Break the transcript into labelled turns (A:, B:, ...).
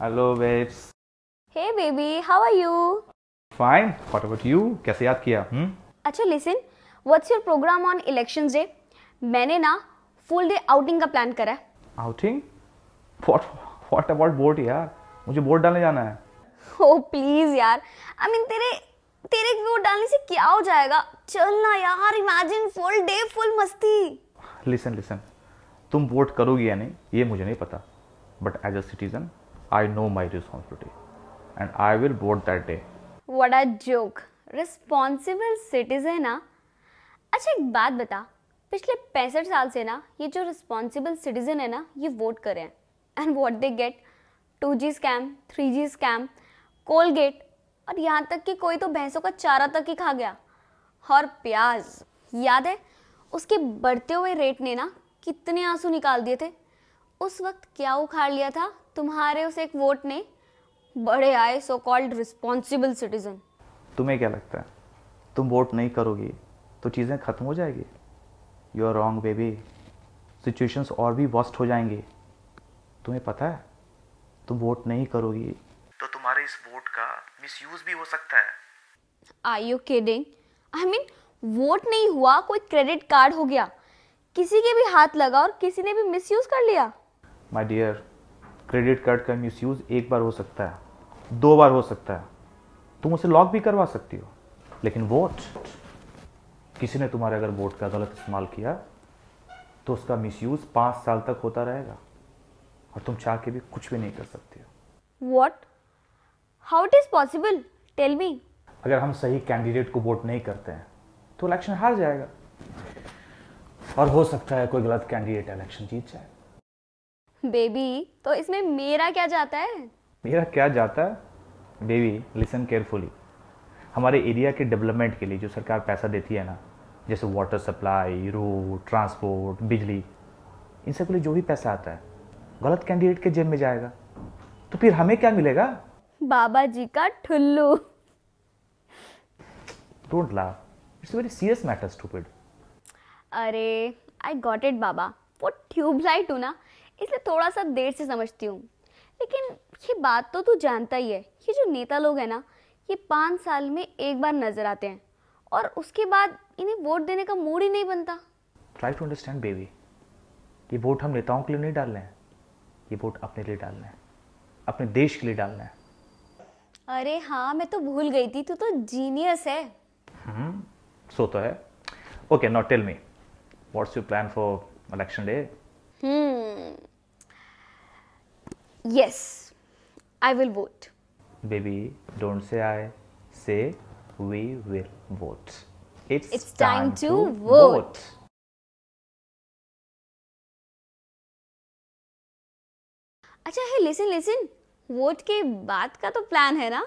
A: Hello babes
B: hey baby how are you
A: fine what about you कैसे याद किया हम हम्म?
B: अच्छा listen what's your program on election day मैंने ना फुल डे आउटिंग का प्लान करा है
A: outing what what about vote यार मुझे वोट डालने जाना है
B: ओ oh, प्लीज यार आई I मीन mean, तेरे तेरे वोट डालने से क्या हो जाएगा चल ना यार इमेजिन फुल डे फुल मस्ती
A: लिसन लिसन तुम वोट करोगी या नहीं ये मुझे नहीं पता but as a citizen I know my responsibility and I will vote that day.
B: What a joke! Responsible citizen, huh? Ah? अच्छा एक बात बता पिछले पैंसठ साल से ना ये जो रिस्पॉन्सिबल सिटीजन है ना ये वोट कर रहे हैं and what they get two G scam three G scam Coalgate और यहाँ तक कि कोई तो भैंसों का चारा तक ही खा गया और प्याज याद है उसके बढ़ते हुए रेट ने ना कितने आंसू निकाल दिए थे उस वक्त क्या उखाड़ लिया था तुम्हारे उस एक वोट ने बड़े आए सो कॉल्ड रिस्पॉन्सिबल सिटीजन
A: तुम्हें क्या लगता है तुम वोट नहीं करोगी तो चीज़ें ख़त्म हो जाएगी you are wrong baby situations और भी वर्स्ट हो जाएंगे तुम्हें पता है तुम वोट नहीं करोगी तो तुम्हारे इस वोट का मिसयूज भी हो सकता है
B: I you kidding I mean vote नहीं हुआ कोई क्रेडिट कार्ड हो गया किसी के भी हाथ लगा और किसी ने भी मिसयूज कर लिया
A: माय डियर क्रेडिट कार्ड का यूज एक बार हो सकता है दो बार हो सकता है तुम उसे लॉक भी करवा सकती हो लेकिन वोट किसी ने तुम्हारे अगर वोट का गलत इस्तेमाल किया तो उसका मिस यूज पांच साल तक होता रहेगा और तुम चाह के भी कुछ भी नहीं कर सकते
B: हो what how it is possible tell me
A: अगर हम सही कैंडिडेट को वोट नहीं करते हैं तो इलेक्शन हार जाएगा और हो सकता है कोई गलत कैंडिडेट इलेक्शन जीत जाए
B: बेबी तो इसमें मेरा क्या जाता है
A: मेरा क्या जाता है बेबी लिसन केयरफुली हमारे एरिया के डेवलपमेंट के लिए जो सरकार पैसा देती है ना जैसे वाटर सप्लाई रोड ट्रांसपोर्ट बिजली इन सब के लिए जो भी पैसा आता है गलत कैंडिडेट के जेब में जाएगा तो फिर हमें क्या मिलेगा
B: बाबा जी का ठुल्लू
A: don't laugh it's very serious matter stupid
B: अरे आई गॉट इट बाबा वो ट्यूबलाइट हो ना इसलिए थोड़ा सा देर से समझती हूँ लेकिन ये बात तो तू जानता ही है ये जो नेता लोग हैं ना ये पाँच साल में एक बार नजर आते हैं और उसके बाद इन्हें वोट देने का मूड ही नहीं बनता
A: ट्राई टू अंडरस्टैंड बेबी ये वोट हम नेताओं के लिए नहीं डाल रहे हैं ये वोट अपने लिए डालना है अपने देश के लिए डालना है
B: अरे हाँ मैं तो भूल गई थी तू तो जीनियस है
A: हम्म सो तो है okay not tell me what's your plan for election day
B: hmm Yes, I will vote.
A: Baby, don't say I, say we
B: will vote. It's, it's time, time, to, to vote. vote. अच्छा है lesson lesson vote के बाद का तो plan है ना